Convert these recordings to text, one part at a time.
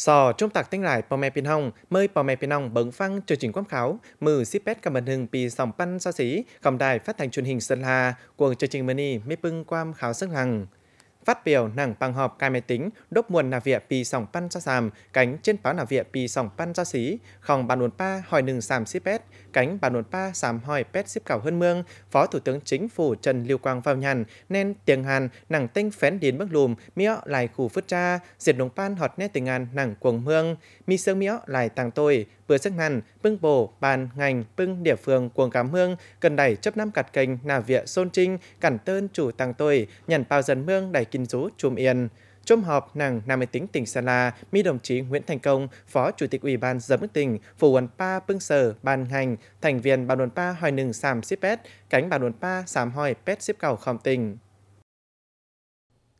Sò trung tạc tiếng lại bòm mẹ pin hong, mời bòm mẹ pin hong bấn phăng chương trình quảng khảo, mừ ship pet cảm ơn hưng pì sòng pan xa xí, cầm đài phát thanh truyền hình Sơn La, cuồng chương trình mini mê bưng quam khảo sức hằng. Phát biểu nàng bằng họp cài máy tính, đốt muôn nà vịa pì sòng pan xa xàm, cánh trên báo nà vịa pì sòng pan xa xí, khòng bàn uốn pa hỏi nừng xàm ship pet, cánh bà nụt pa sàm hỏi pet xếp cảo hơn mương, Phó Thủ tướng Chính phủ Trần Lưu Quang vào nhằn nên tiếng Hàn nàng tinh phén đến bức lùm mía lại khủ phứt cha, diệt đồng pan họt nét tình an nàng cuồng mương, mi sương mía lại tàng tôi, vừa sức hàn bưng bổ, bàn, ngành, bưng địa phương cuồng cám mương cần đẩy chấp năm cặt kênh, nà vịa, xôn trinh, cản tơn chủ tàng tôi, nhận bao dần mương đẩy kinh rú chùm yên. Trong họp nàng Nam Tính tỉnh sơn La, mi đồng chí Nguyễn Thành Công, Phó Chủ tịch Ủy ban Giám ước tỉnh, Phủ Quần Pa Pưng Sở, Ban ngành, thành viên bà Đồn Pa Hoài Nừng Sàm Xếp Pét, cánh bà Đồn Pa Sàm Hòi Pét Xếp Cầu Khom Tỉnh.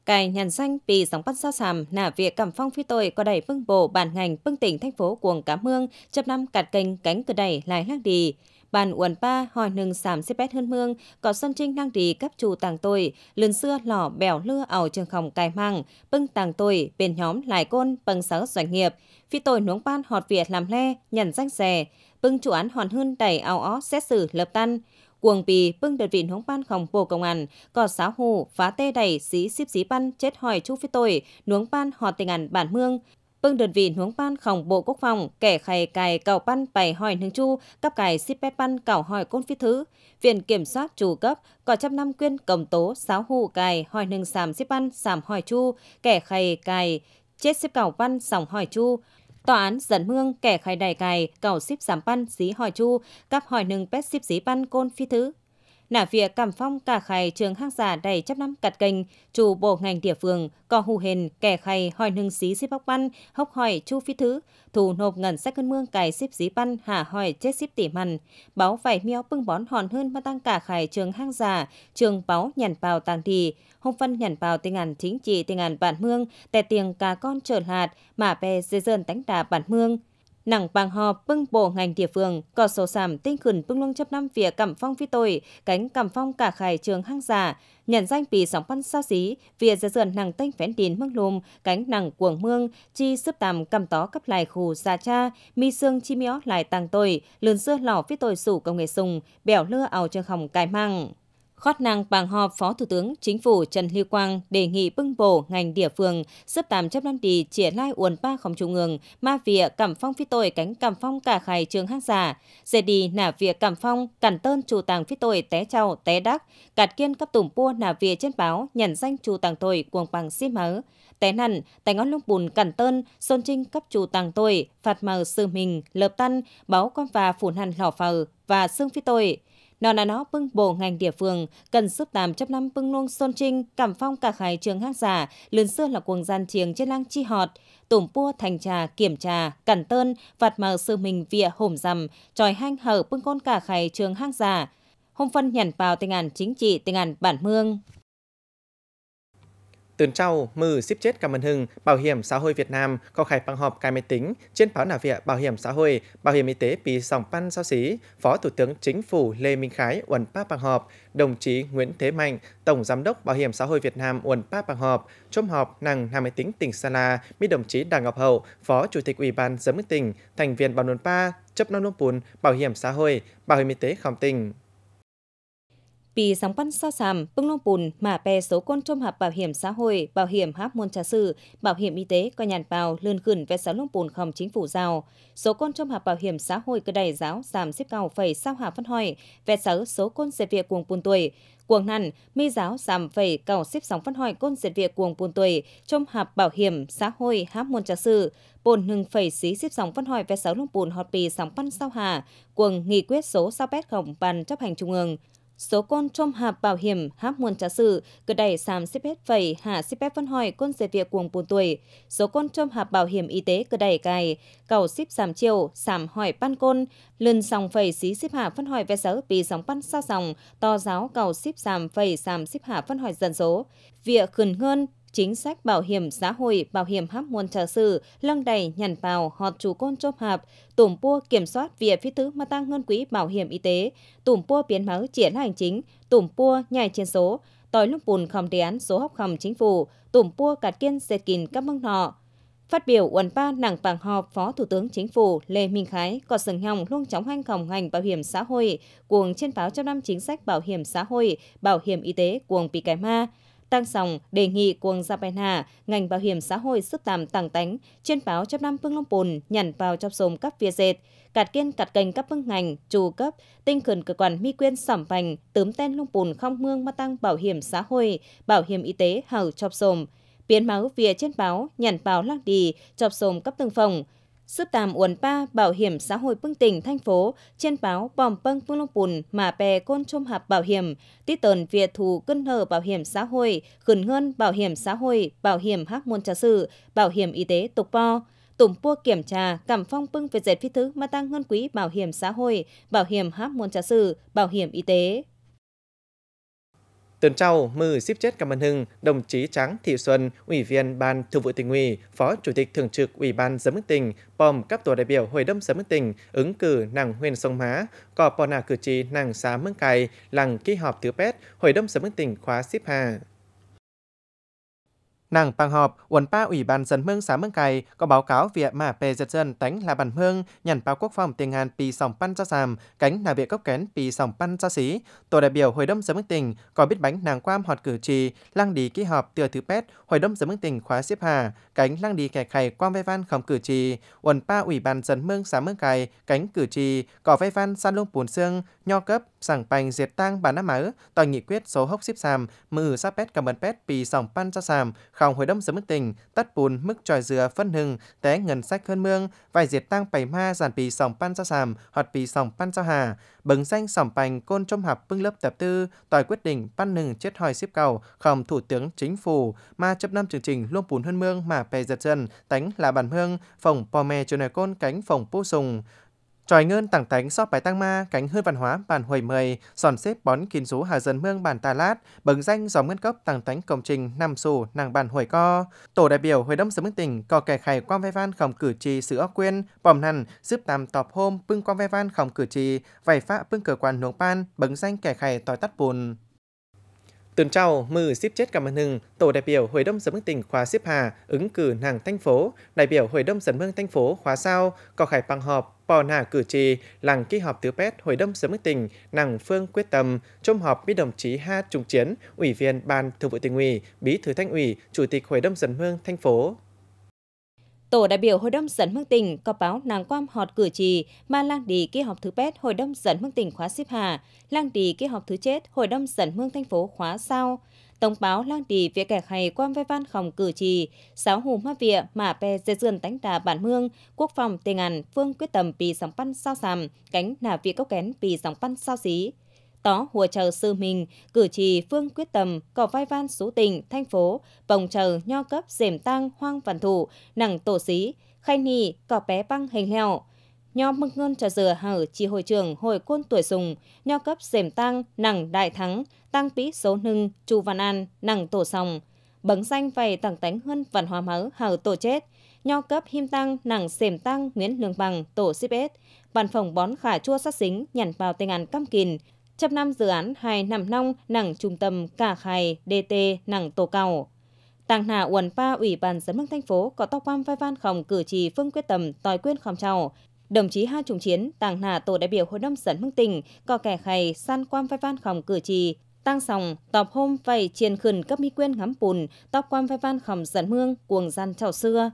Cài nhàn xanh vì sóng bắt ra sàm nả việc cảm phong phi tội có đẩy bưng bộ bản ngành bưng tỉnh thành phố cuồng cá mương chập năm cạt kênh cánh cửa đẩy lại lác đi bàn uẩn ba hỏi nừng sảm xếp bét hơn mương, có sân trinh năng trì cấp chủ tàng tội, lươn xưa lỏ bèo lưa ảo trường khổng cài măng, bưng tàng tội, bên nhóm lại côn, bằng sáu doanh nghiệp, phi tội nuống ban họt việt làm le, nhận danh rè, bưng chủ án hoàn hơn đẩy ao ó xét xử lập tan, cuồng bì bưng đợt vịn hống ban khổng bộ công an có xáo hù phá tê đẩy xí xíp xí ban chết hỏi chú phi tội nuống ban họt tình ảnh bản mương bưng đơn vị hướng ban khổng bộ quốc phòng kẻ khày cài cầu ban bày hỏi nương chu cấp cài ship ban cảo hỏi côn phi thứ viện kiểm soát chủ cấp có trăm năm quyên cầm tố sáu hù cài hỏi nương sàm ship ban sàm hỏi chu kẻ khày cài chết ship cảo ban sòng hỏi chu Tòa án dẫn mương kẻ khai đài cài, cầu ship giảm ban xí hỏi chu, cấp hỏi nâng pet ship xí ban côn phi thứ nả phía cảm phong cả khay trường hang giả đầy chấp năm cặt kênh, chủ bộ ngành địa phương, co hù hền, kẻ khay hỏi nâng xí xếp bóc văn, hốc hỏi chu phi thứ, thủ nộp ngân sách cân mương cài xếp dí văn, hạ hỏi chết xếp tỉ mằn, báo vải meo bưng bón hòn hơn mà tăng cả khay trường hang giả, trường báo nhàn bào tàng thị, hông phân nhàn bào tình ảnh chính trị tình ảnh bản mương, tè tiền cả con trở hạt, mà bè dây dơn đánh đà bản mương, nàng bằng họp bưng bộ ngành địa phương có số giảm tinh khẩn bưng luông chấp năm vỉa cẩm phong phi tội cánh cẩm phong cả khải trường hang giả nhận danh bị sóng văn sao xí vỉa giờ dần nàng tinh phén đìn mương lùm cánh nàng cuồng mương chi sấp tạm cầm tó cấp lại khù già cha mi xương chi mió lại tàng tội lươn xưa lỏ phi tội sủ công nghệ sùng bẻo lưa ảo trường hồng cài măng Khót năng bằng họp Phó Thủ tướng Chính phủ Trần Lưu Quang đề nghị bưng bổ ngành địa phương sắp tạm chấp năm tỷ chỉ lai uồn ba khổng trung ương ma vịa cảm phong phi tội cánh cảm phong cả khai trường hát giả dễ đi nả vịa cảm phong cản tơn chủ tàng phi tội té trao té đắc cạt kiên cấp tùng pua nả vịa trên báo nhận danh chủ tàng tội cuồng bằng xi mớ té nằn tay ngón lung bùn cản tơn xôn trinh cấp chủ tàng tội phạt mờ sư mình lợp tan báo con và phủ hàn lỏ phờ và xương phi tội nó là nó bưng bộ ngành địa phương, cần sức tạm chấp năm bưng luông son trinh, cảm phong cả khải trường hát giả, lươn xưa là cuồng gian chiềng trên lang chi họt, tổm pua thành trà, kiểm trà, cẩn tơn, vạt mờ sư mình vịa hổm rằm, tròi hanh hở bưng con cả khải trường hát giả. Hôm phân nhằn vào tình ảnh chính trị, tình ảnh bản mương. Tường trao, mư xíp chết cảm ơn hưng, Bảo hiểm xã hội Việt Nam có khai băng họp cài máy tính trên báo nà viện Bảo hiểm xã hội, Bảo hiểm y tế bị sòng pan sao xí, Phó Thủ tướng Chính phủ Lê Minh Khái uẩn pa băng họp, đồng chí Nguyễn Thế Mạnh, Tổng Giám đốc Bảo hiểm xã hội Việt Nam uẩn pa băng họp, chôm họp nàng Nam máy tính tỉnh Sa La, đồng chí Đảng Ngọc Hậu, Phó Chủ tịch Ủy ban giám đốc tỉnh, thành viên Bảo Nôn Pa, chấp non nông bùn, bảo hiểm xã hội, bảo hiểm y tế khổng tỉnh. Vì sóng băn so sàm, bưng long bùn mà pè số con trong hợp bảo hiểm xã hội, bảo hiểm háp môn trà sự, bảo hiểm y tế coi nhàn bào lươn gần về sáu long bùn không chính phủ giàu. Số con trong hợp bảo hiểm xã hội cơ đại giáo giảm xếp cầu phẩy sao hạ phân hỏi, về sáu số con dệt việc cuồng bùn tuổi. Cuồng nằn, mi giáo giảm phẩy cầu xếp sóng phân hỏi con dệt việc cuồng bùn tuổi trong hợp bảo hiểm xã hội háp môn trà sự, bồn hừng phẩy xí xếp sóng phân hỏi về sáu long bùn họt bì sóng băn sao hà, cuồng nghị quyết số sao bét khổng bàn chấp hành trung ương số côn trong hạp bảo hiểm hấp muôn trả sự cứ đẩy sàm xếp hết phẩy hạ xếp hết phân hỏi côn dệt việc cuồng buồn tuổi số côn trong hạp bảo hiểm y tế cứ đẩy cài cầu xếp sàm chiều sàm hỏi pan côn lần sòng phẩy xí xếp hạ phân hỏi ve sở bị sóng pan sao sòng to giáo cầu xếp sàm phẩy sàm xếp hạ phân hỏi dần số việc khẩn ngơn chính sách bảo hiểm xã hội, bảo hiểm hấp nguồn trả sử lăng đầy nhằn vào họt chủ côn chốp hạp, tùm pua kiểm soát việc phía thứ mà tăng ngân quỹ bảo hiểm y tế, tùm pua biến máu triển hành chính, tùm pua nhai trên số, tòi lúc bùn khom đề án số học khom chính phủ, tùm pua cạt kiên dệt kín các mương nọ. Phát biểu uẩn ba nặng bảng họp Phó Thủ tướng Chính phủ Lê Minh Khái có sừng nhòng luôn chóng hành cổng ngành bảo hiểm xã hội cuồng trên báo trong năm chính sách bảo hiểm xã hội, bảo hiểm y tế cuồng bị cái ma. Tăng sòng đề nghị cuồng gia bèn hà, ngành bảo hiểm xã hội sức tạm tăng tánh, trên báo chấp năm phương long bồn nhằn vào trong sồm cấp phía dệt, cạt kiên cạt cành các bưng ngành, chủ cấp, tinh khẩn cơ quan mi quyên sẩm vành, tướm tên long bồn không mương mà tăng bảo hiểm xã hội, bảo hiểm y tế hảo chọc sồm, biến máu vía trên báo nhằn vào lăng đi, chọc sồm cấp từng phòng, Sức tàm uẩn pa bảo hiểm xã hội bưng tỉnh thành phố, trên báo bòm bâng bưng lông bùn mà bè côn trôm hạp bảo hiểm, tí tờn việt thù cân hờ bảo hiểm xã hội, gần ngân bảo hiểm xã hội, bảo hiểm hắc môn trà sự, bảo hiểm y tế tục po tùng pua kiểm tra cảm phong bưng về dệt phi thứ mà tăng ngân quý bảo hiểm xã hội, bảo hiểm hắc môn trà sự, bảo hiểm y tế. Tuần sau, mư xíp chết cảm ơn Hưng, đồng chí Tráng Thị Xuân, Ủy viên Ban Thường vụ tỉnh ủy, Phó Chủ tịch Thường trực Ủy ban Giám mức tỉnh, bòm các tổ đại biểu Hội đồng Giám mức tỉnh, ứng cử nàng huyền Sông Má, có bò nà cử tri nàng xá mương cày, làng ký họp thứ pet Hội đồng Giám mức tỉnh khóa xíp hà. Nàng bằng họp, uốn ba Ủy ban dân mương xã mương cày có báo cáo việc mà bề dân dân tánh là bản mương nhận báo quốc phòng tiền ngàn pì sòng pan cho sàm, cánh là việc cấp kén pì sòng pan cho xí. Tổ đại biểu Hội đồng dân mương tỉnh có biết bánh nàng quam họt cử trì, lăng đi ký họp tựa thứ pet Hội đồng dân mương tỉnh khóa xếp hà, cánh lăng đi kẻ khai quam vây văn không cử trì, uốn ba Ủy ban dân mương xã mương cày cánh cử trì, có vây văn san lung bùn xương, nho cấp, sảng pành diệt tang bản nam mớ tòa nghị quyết số hốc xíp xàm mừ sa pét cầm bần pét pì sòng pan ra xàm khòng hồi đông sớm mức tình tắt bùn mức tròi dừa phân hừng té ngân sách hơn mương vài diệt tang bảy ma giàn pì sòng pan ra xàm hoặc pì sòng pan ra hà bừng danh sòng pành côn trôm hạp bưng lớp tập tư tòa quyết định pan hừng chết hỏi xíp cầu khòng thủ tướng chính phủ ma chấp năm chương trình luôn bùn hơn mương mà pè giật dần tánh là bản hương phòng pò mè chỗ côn cánh phòng pu sùng Tròi ngơn tăng tánh so bài tăng ma, cánh hơn văn hóa bản hồi mười, sòn xếp bón kín rú hà dân mương bản tà lát, bừng danh dòng ngân cấp tăng tánh công trình nằm sù nàng bản hồi co. Tổ đại biểu hội đông sở minh tỉnh có kẻ khải quan vai van khổng cử tri sữa quyên, bòm nằn, giúp tàm tọp hôm, bưng quan vai van khổng cử tri, vải phạ bưng cờ quan nuống pan, bừng danh kẻ khải tỏi tắt bùn tuần trao mư xếp chết cảm ơn hưng, tổ đại biểu Hội đồng dân mương tỉnh khóa xếp hà, ứng cử nàng thành phố, đại biểu Hội đồng dân mương thành phố khóa sau có khải bằng họp, bò nà cử tri, làng kỳ họp thứ pét Hội đồng dân mương tỉnh, nàng phương quyết tâm, chôm họp với đồng chí Ha Trung Chiến, ủy viên ban thường vụ tỉnh ủy, bí thư thành ủy, chủ tịch Hội đồng dân mương thành phố. Tổ đại biểu Hội đồng dân Hương tỉnh có báo nàng quam họt cử trì mà lang đi kỳ họp thứ bét Hội đồng dân Hương tỉnh khóa xếp hà, lang đi kỳ họp thứ chết Hội đồng dân Hương thành phố khóa sau Tổng báo lang đi việc kẻ khay quan vai văn khổng cử trì, sáu hù ma vịa mà pe dê dườn tánh đà bản mương, quốc phòng tiền ngàn phương quyết tâm pì sóng pan sao sàm, cánh nà vị cốc kén pì sóng pan sao xí. Tó hùa chờ sư mình, cử trì phương quyết tâm, cỏ vai van số tình thanh phố, vòng chờ nho cấp dềm tăng hoang văn thủ, nặng tổ xí, khai nì, cỏ bé băng hình heo. Nho mực ngân trà dừa hở chỉ hội trưởng hội côn tuổi sùng, nho cấp dềm tăng, nặng đại thắng, tăng pí số nưng, chu văn an, nặng tổ sòng. Bấn xanh vầy tặng tánh hơn văn hóa máu hở tổ chết, nho cấp him tăng nàng xềm tăng nguyễn lương bằng tổ ship văn phòng bón khả chua sát xính nhằn vào tên án cam kìn chấp năm dự án hai nằm nong nặng trung tâm cả khai DT nặng tổ cầu. Tàng hạ uẩn pa ủy ban giám đốc thành phố có tóc quan vai văn khổng cử trì phương quyết tâm tòi quyên khom trào. Đồng chí ha trùng chiến tàng hạ tổ đại biểu hội đồng dân mức tỉnh có kẻ khay san quan vai văn khổng cử trì tăng sòng tọp hôm vầy chiền khẩn cấp mỹ quyên ngắm bùn tóc quan vai văn khổng dẫn mương cuồng gian chào xưa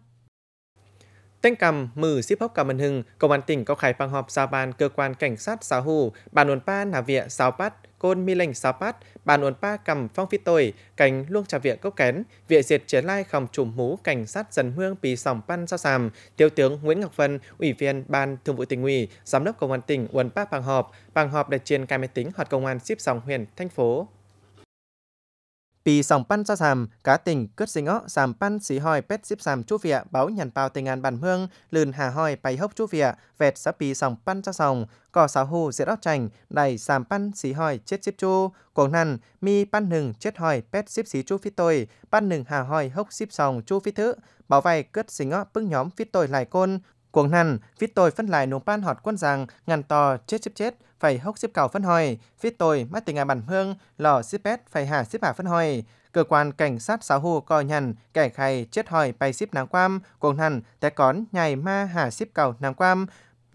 Tên cầm mử xíp hốc cảm ơn hưng, công an tỉnh có khai phang họp giao ban cơ quan cảnh sát xáo hù, bàn uốn pa nà vịa sao pát, côn mi lệnh sao pát, bàn uốn pa cầm phong phi tội, cảnh luông trà viện cốc kén, vịa diệt chế lai khòng trùm mũ cảnh sát dần hương pì sòng pan sao sàm, thiếu tướng Nguyễn Ngọc Vân, ủy viên ban thường vụ tỉnh ủy, giám đốc công an tỉnh uốn pa phang họp, phang họp để trên cai máy tính hoạt công an xíp sòng huyện, thành phố. Pi sòng pan sa sàm, cá tình cướp sinh ó sàm pan xí hoi pet xíp sàm chú vịa báo nhằn bao tình an bàn hương, lươn hà hoi bay hốc chú vịa, vẹt sá pi sòng pan sa sòng, cò sáo hù diệt ót chành, đầy sàm pan xí hoi chết xíp chú, cổ năn mi pan hừng chết hoi pet xíp xí chú phi tôi, pan hừng hà hoi hốc xíp sòng chú phi thứ, bảo vay cướp sinh ó bưng nhóm phi tôi lại côn, Cuồng hăn, viết tôi phân lại nông ban họt quân rằng, ngàn to, chết xếp chết, phải hốc xếp cầu phân hồi, viết tôi mắt tình ngài bản hương, lò xếp bét, phải hạ xếp hạ phân hồi. Cơ quan cảnh sát xã hù coi nhằn, kẻ khai chết hỏi bay xếp nàng quam, cuồng hăn, té cón, nhảy ma hạ xếp cầu nàng quam,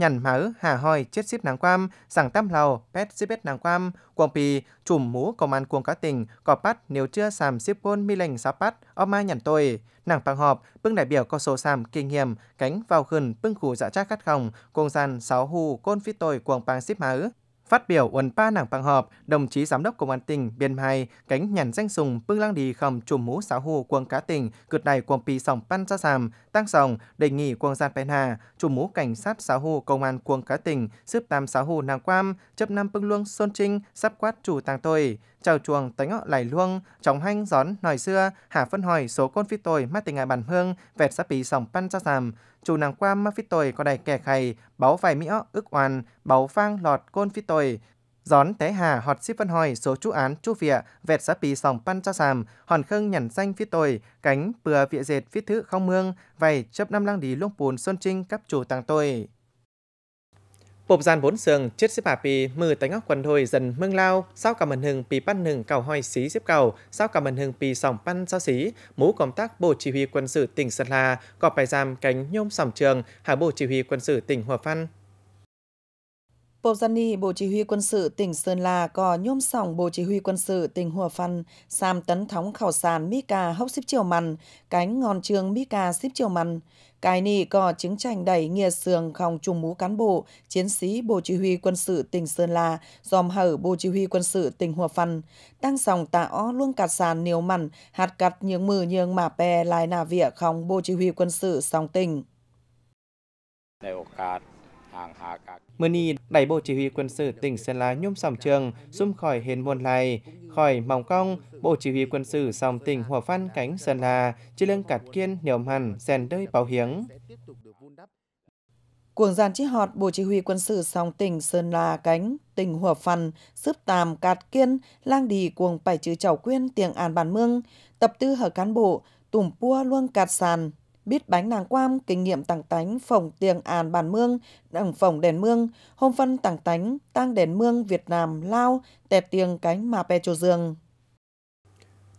nhằn máu hà hoi chết xíp nàng quam, rằng tam lầu, pet xíp bết nàng quam, quang pì, chùm mũ công an cuồng cá tình, cỏ bắt nếu chưa xàm xíp pôn mi lệnh xá bắt, ọ mai nhằn tôi. Nàng bằng họp, bưng đại biểu có số xàm kinh nghiệm, cánh vào khẩn, bưng khủ dạ trác khát khổng, công gian sáu hù, côn phi tôi cuồng pang xíp máu. Phát biểu uẩn pa nàng bằng họp, đồng chí giám đốc công an tỉnh biên hay cánh nhàn danh sùng bưng lang đi khom chùm mũ xã hồ quân cá tỉnh cượt này quân pì sòng pan ra sàm tăng sòng đề nghị quân gian pen hà chùm mũ cảnh sát xã hồ công an quân cá tỉnh xếp tam xã hồ nàng quam chấp năm bưng luông sơn trinh sắp quát chủ tàng tôi chào chuồng tánh ọ lải luông, trống hanh gión nòi xưa, hả phân hỏi số côn phi tồi mát tình ngại bản hương, vẹt sắp bí sòng pan cho giảm, chủ nàng qua mát phi tồi có đầy kẻ khầy, báo vài mỹ ọ, ức oàn, báo phang lọt côn phi tồi, Gión té hà họt xíp phân hỏi số chú án chú vịa, vẹt xã pì sòng pan cho sàm, hòn khưng nhằn xanh phía tồi, cánh bừa vịa dệt phía thứ không mương, vầy chấp năm lang đi luông bùn xuân trinh cấp chủ tàng tôi. Bộp gian bốn sườn chết xếp bà bì mư tánh ngóc quần thôi dần mương lao, sao cả mần hừng bì bắt hừng cầu hoi xí xếp cầu, sao cả mần hừng bì sòng pan sao xí, mũ công tác Bộ Chỉ huy quân sự tỉnh Sơn La, gọp bài giam cánh nhôm sòng trường, hạ Bộ Chỉ huy quân sự tỉnh Hòa Phan, Bộ gian Ni, Bộ Chỉ huy quân sự tỉnh Sơn La có nhôm sòng Bộ Chỉ huy quân sự tỉnh hòa phan Sam Tấn Thóng Khảo Sàn Mika Hốc xếp chiều Mằn, Cánh Ngòn Trường Mika xếp chiều Mằn, cài nị cò chứng tranh đẩy nghia sường khòng trùng mũ cán bộ, chiến sĩ Bộ Chỉ huy quân sự tỉnh Sơn La, dòm hở Bộ Chỉ huy quân sự tỉnh Hòa Phân. Tăng sòng tạ ó luôn cạt sàn nhiều mặn, hạt cặt những mừ nhường mà bè lại nà vỉa khòng Bộ Chỉ huy quân sự sòng tỉnh đẩy bộ Chỉ huy Quân sự tỉnh Sơn La nhôm sòng trường xung khỏi hên muôn này, khỏi mỏng cong, Bộ Chỉ huy Quân sự sòng tỉnh Hòa Phan cánh Sơn La, chỉ lương cạt kiên nhiều hẳn, rèn đơi bảo hiếng. Cuồng giàn chi họt Bộ Chỉ huy Quân sự sòng tỉnh Sơn La cánh, tỉnh Hòa Phan, sướp tàm cạt kiên, lang đi cuồng bảy chữ chảo quyên tiếng an bản mương, tập tư hở cán bộ, tùm pua luôn cạt sàn, biết bánh nàng quam kinh nghiệm tàng tánh phòng tiền àn bàn mương đẳng phòng đèn mương hôm phân tàng tánh tang đèn mương việt nam lao tẹt tiền cánh mà pe chô dương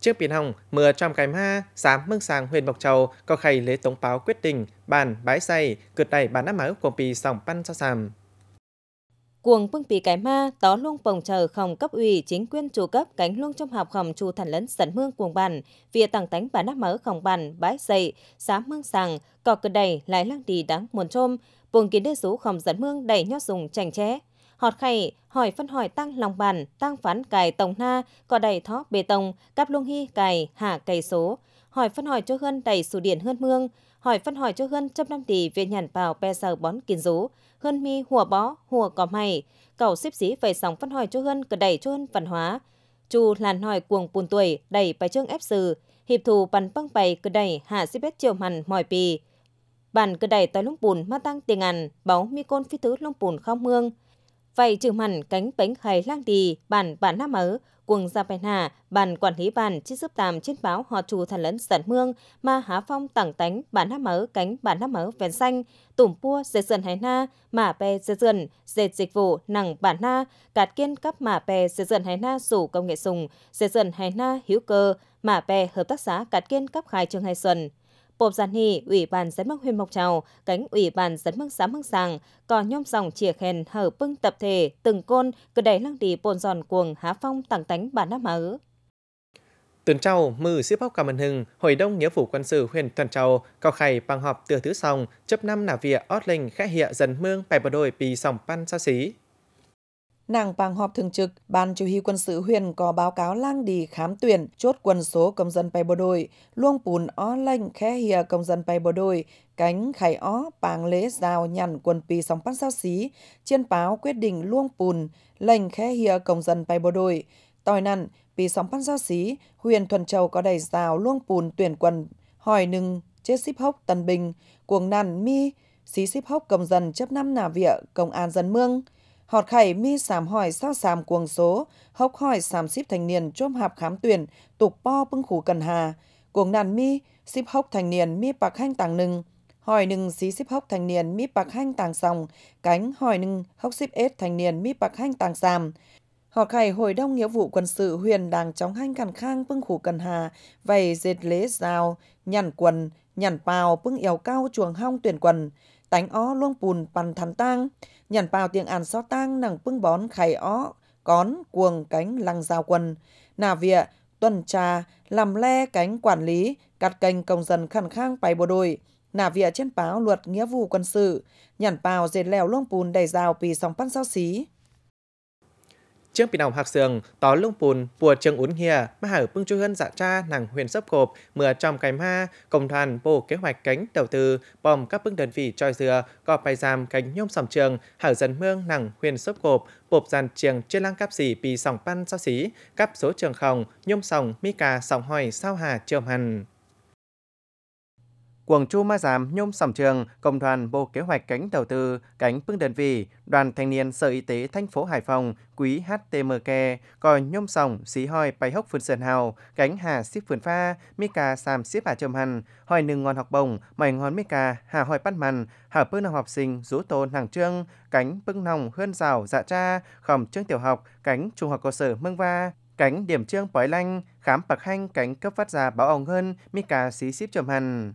Trước biển hồng, mưa trong cái ma, sám mương sàng huyền Mộc Châu, có khay lấy tống báo quyết định, bàn bãi say, cượt đẩy bàn áp máu của pì sòng păn sa sàm. Cuồng bưng bị cái ma, tó luôn phòng chờ không cấp ủy chính quyền chủ cấp cánh luôn trong học khổng chủ thành lấn sẵn mương cuồng bàn, vỉa tặng tánh bà nắp mỡ khổng bàn, bãi dậy, xá mương sàng, cỏ cờ đầy, lại lăng đi đáng muôn trôm, buồng kiến đưa số khổng dẫn mương đầy nhót dùng chành ché họt khẩy, hỏi phân hỏi tăng lòng bàn, tăng phán cài tổng na, có đầy thó bê tông, cắp luông hy cài, hạ cày số. Hỏi phân hỏi cho hơn đầy sủ điện hơn mương, hỏi phân hỏi cho hơn trăm năm tỷ về nhàn bào pe sờ bón kiến rú, hơn mi hùa bó, hùa cỏ mày. Cầu xếp xí về sóng phân hỏi cho hơn cờ đầy cho hơn văn hóa. Chu làn hỏi cuồng bùn tuổi, đầy bài trương ép sừ hiệp thù bắn băng bày cờ đầy hạ xếp bét chiều mằn mỏi pì. bàn cờ đầy tòi lung bùn ma tăng tiền ngàn, báu mi côn phi thứ lung bùn không mương, Vậy trừ mặn cánh bánh khay lang đi bản bản nam ớ, quần gia bèn hà, bản quản lý bản chiếc giúp tàm trên báo họ trù thần lấn sản mương, mà há phong tặng tánh bản nam ớ cánh bản nam ớ vén xanh, tủm pua dệt dần hải na, mà bè dệt dần, dệt dịch vụ nặng bản na, cạt kiên cấp mà bè dệt dần hải na rủ công nghệ sùng, dệt dần hải na hữu cơ, mà bè hợp tác xã cạt kiên cấp khai trường hải xuân. Bộp giản hì, Ủy ban giám mốc huyện Mộc Trào, cánh Ủy ban giám mốc xã Măng Sàng, có nhóm dòng chìa khen hở bưng tập thể, từng côn, cứ đẩy lăng đi bồn giòn cuồng há phong tặng tánh bản nắp mà ứ. Tuần trâu, mư xếp bóc cả màn hưng, hội đông nghĩa phủ quân sự huyện Tuần Trâu, cao khay bằng họp từ thứ sòng, chấp năm nả vịa ót linh khẽ hiệu dần mương bài bờ đôi bì sòng pan xa xí. Nàng Pàng họp thường trực, Ban Chủ huy quân sự huyền có báo cáo lang đi khám tuyển, chốt quân số công dân bay bộ đội, luông pùn ó lanh khé hìa công dân bay bộ đội, cánh khải ó, pàng lễ giao nhằn quân pì sóng bắt sao xí, trên báo quyết định luông pùn, lanh khé hìa công dân bay bộ đội. Tòi nặn, pì sóng bắt sao xí, huyền Thuần Châu có đầy rào luông pùn tuyển quân, hỏi nưng, chết xíp hốc tân bình, cuồng nằn mi, xí xíp hốc công dân chấp năm nà vịa, công an dân mương. Họt khẩy mi sàm hỏi sao sàm cuồng số, hốc hỏi sàm ship thành niên chôm hạp khám tuyển, tục po bưng khủ cần hà. Cuồng nàn mi, ship hốc thành niên mi bạc hanh tàng nừng. Hỏi nừng xí ship hốc thành niên mi bạc hanh tàng sòng, cánh hỏi nừng hốc ship ết thành niên mi bạc hanh tàng sàm. họt khẩy hồi đông nghĩa vụ quân sự huyền đàng chóng hanh càn khang bưng khủ cần hà, vầy dệt lễ rào, nhằn quần, nhằn bào bưng yếu cao chuồng hong tuyển quần tánh ó luông bùn bàn thắn tang nhận bào tiếng ăn xó tang nằng bưng bón khay ó cón cuồng cánh lăng giao quần nà vịa tuần trà làm le cánh quản lý cắt kênh công dân khẩn khang bày bộ đội nà vịa trên báo luật nghĩa vụ quân sự nhận bào dệt lèo luông bùn đầy rào pì sòng pan sao xí Chương bị nòng hạc sường, tó lung bùn, bùa trường ún hìa, mà hở bưng chu hơn dạ cha nàng huyền sấp gộp, mưa trong cái ma, công đoàn bộ kế hoạch cánh đầu tư, bom các bưng đơn vị choi dừa, có bài giam cánh nhôm sòng trường, hở dần mương nàng huyền sấp gộp, bộp dàn trường trên lăng cáp xỉ bì sòng pan sao xí, cáp số trường khòng, nhôm sòng, mi cà sòng hoài sao hà trường hằn. Quảng Chu Ma Giám Nhôm Sòng Trường, Công đoàn Bộ Kế hoạch Cánh Đầu tư, Cánh Phương Đơn Vị, Đoàn Thanh niên Sở Y tế thành phố Hải Phòng, Quý HTMK, Còi Nhôm Sòng, Xí Hoi, Bài Hốc Phương Sơn Hào, Cánh Hà Xíp Phương Pha, Mika Sam Xíp Hà Trầm Hàn, hoài Nương Ngon Học Bồng, Mày Ngon Mika, Hà hoài Bắt Màn, Hà Phương Nòng Học Sinh, Rú Tôn Hàng Trương, Cánh Bưng Nòng Hươn Rào Dạ Cha, Khổng Trương Tiểu Học, Cánh Trung học Cơ sở Mương Va, Cánh Điểm Trương Bói Lanh, Khám Bạc Hanh, Cánh Cấp Phát Già bảo Ông Hơn, Mika Xí Xíp Trầm Hàn.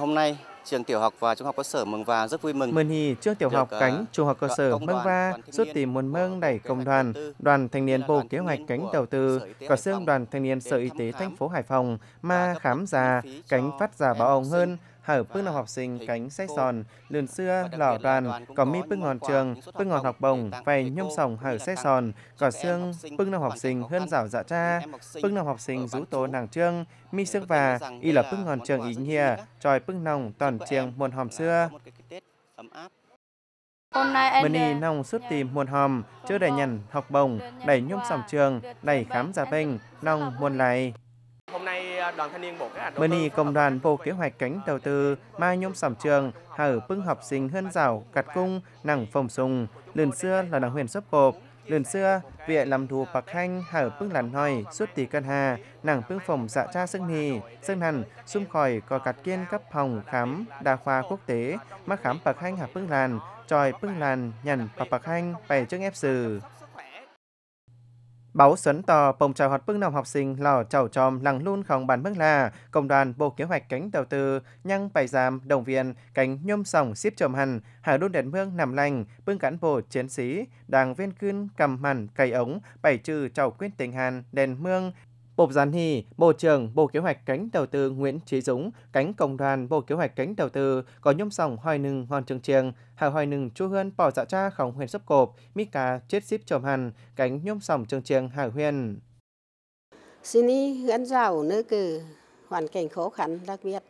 Hôm nay, trường tiểu học và trung học cơ sở Mường Và rất vui mừng. Mừng hì trường tiểu học cánh ờ, trung học cơ sở Mường Và xuất tìm nguồn mương đẩy công đoàn, đoàn thanh niên bộ kế hoạch cánh đầu tư, có xương đoàn thanh niên sở y tế thành phố Hải Phòng mà khám già, cánh phát già bảo ông hơn hở bước nào học sinh cánh sách sòn lườn xưa, lò đoàn, có mi bước ngòn trường, bước ngòn học bồng vầy nhôm sòng hở sách sòn cỏ xương, bước nào học sinh hơn rảo dạ cha, bước nào học sinh rú tố nàng trương, mi xương và, y là bước ngòn trường ý nghĩa, tròi bước nòng toàn trường muôn hòm xưa. Mình đi nòng suốt tìm muôn hòm, chưa đầy nhằn học bồng đẩy nhôm sòng trường, đẩy khám giả bệnh, nòng muôn lại. Hôm nay à, đoàn thanh niên bộ kế hoạch Bên y công đoàn bộ kế hoạch cánh đầu tư mai nhôm sầm trường hở pưng học sinh hơn rào cặt cung nặng phòng sùng lần xưa là nàng huyền sấp cộp lần xưa viện làm thù bạc thanh hở pưng làn hòi suốt tỷ cân hà nàng pưng phòng dạ cha sưng hì sưng hẳn xung khỏi có cặt kiên cấp phòng khám đa khoa quốc tế mắc khám bạc thanh hở pưng làn tròi pưng làn nhằn bạc bạc thanh bày trước ép sử Báo sấn tò bồng trào hoạt bưng nòng học sinh lò chầu tròm lằng luôn không bàn bưng là công đoàn bộ kế hoạch cánh đầu tư nhăng bài giam đồng viên cánh nhôm sòng xếp chồm hằn hà đôn đèn mương nằm lành bưng cán bộ chiến sĩ đảng viên cương cầm hẳn cày ống bảy trừ chầu quyết tình hàn đèn mương Bộ Gián Hy, Bộ trưởng Bộ Kế hoạch Cánh Đầu tư Nguyễn Trí Dũng, Cánh Công đoàn Bộ Kế hoạch Cánh Đầu tư có nhóm sòng hoài nưng hòn trường trường, hạ hoài nưng chú hơn bỏ dạ cha khổng huyền sấp cộp, mít cá chết xíp trồm hẳn, cánh nhóm sòng trường trường hạ huyền. Xin ý hướng giàu nơi cử hoàn cảnh khó khăn đặc biệt.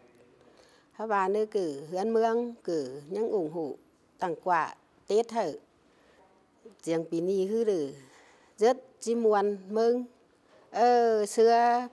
Hạ bà nơi cử hướng mương cử những ủng hộ tặng quà Tết hở. Giang bí ni hư rử rất chim muôn mương ờ xưa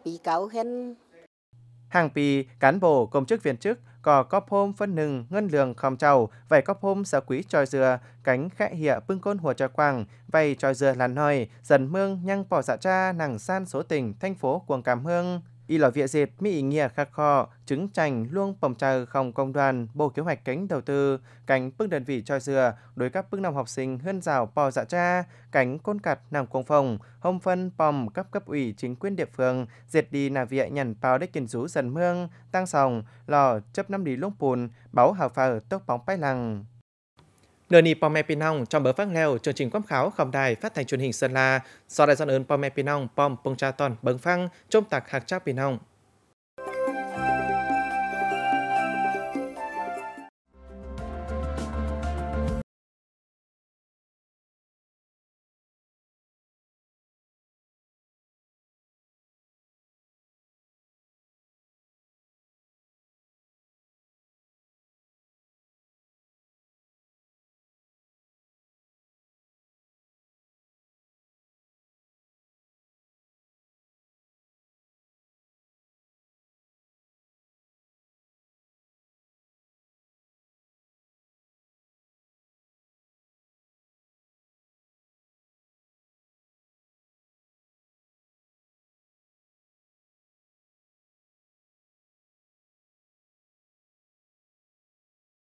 cán bộ, công chức viên chức có cóp phân nừng ngân lường khom trầu vậy cóp hôm sở tròi dừa cánh khẽ hịa bưng côn hùa tròi quàng vậy tròi dừa làn nòi dần mương nhăng bỏ dạ cha nàng san số tỉnh thành phố cuồng cảm hương Y lò vịa dịp e mỹ ý nghĩa khắc kho, trứng chành luông bồng trờ không công đoàn, bộ kế hoạch cánh đầu tư, cánh bức đơn vị cho dừa, đối các bức năm học sinh hơn rào bò dạ cha, cánh côn cặt nằm công phòng, hông phân bòm cấp cấp ủy chính quyền địa phương, diệt đi nà vịa nhằn bao đếch kiến rú dần mương, tăng sòng, lò chấp năm đi luông bùn, báo hào phà ở tốc bóng bay lằng. Nani Pomme Pinong trong bớ phát leo chương trình quám khảo không đài phát thanh truyền hình Sơn La, so đại dân ơn Pomme Pinong, Pom Pongcha Ton, Bấn Phăng, Trông Tạc Hạc Chá Pinong.